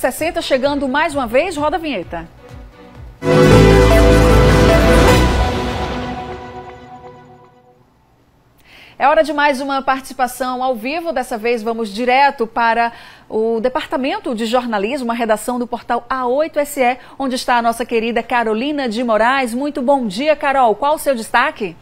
60 chegando mais uma vez, roda a vinheta. É hora de mais uma participação ao vivo. Dessa vez vamos direto para o Departamento de Jornalismo, a redação do portal A8SE, onde está a nossa querida Carolina de Moraes. Muito bom dia, Carol. Qual o seu destaque?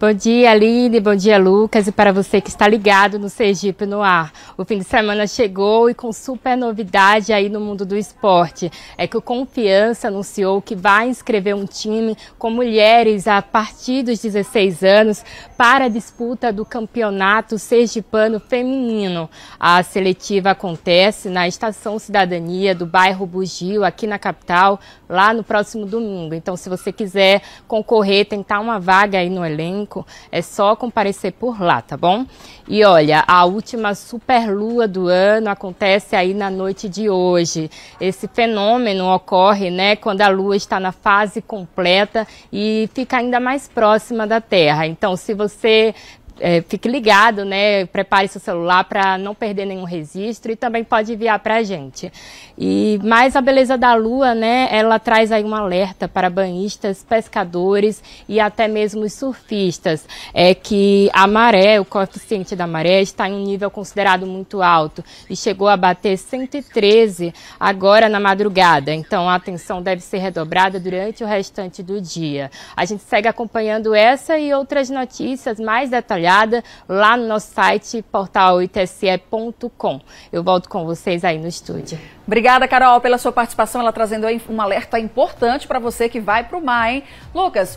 Bom dia, Aline, bom dia, Lucas, e para você que está ligado no Sergipe no Ar. O fim de semana chegou e com super novidade aí no mundo do esporte. É que o Confiança anunciou que vai inscrever um time com mulheres a partir dos 16 anos para a disputa do Campeonato Sergipano Feminino. A seletiva acontece na Estação Cidadania do bairro Bugio, aqui na capital, lá no próximo domingo. Então, se você quiser concorrer, tentar uma vaga aí no elenco, é só comparecer por lá, tá bom? E olha, a última superlua do ano acontece aí na noite de hoje. Esse fenômeno ocorre, né, quando a lua está na fase completa e fica ainda mais próxima da Terra. Então, se você é, fique ligado, né? Prepare seu celular para não perder nenhum registro e também pode enviar para a gente. E mais a beleza da lua, né? Ela traz aí um alerta para banhistas, pescadores e até mesmo os surfistas, é que a maré, o coeficiente da maré está em um nível considerado muito alto e chegou a bater 113 agora na madrugada. Então a atenção deve ser redobrada durante o restante do dia. A gente segue acompanhando essa e outras notícias mais detalhadas lá no nosso site portalitse.com. Eu volto com vocês aí no estúdio. Obrigada, Carol, pela sua participação. Ela trazendo um alerta importante para você que vai para o mar, hein? Lucas.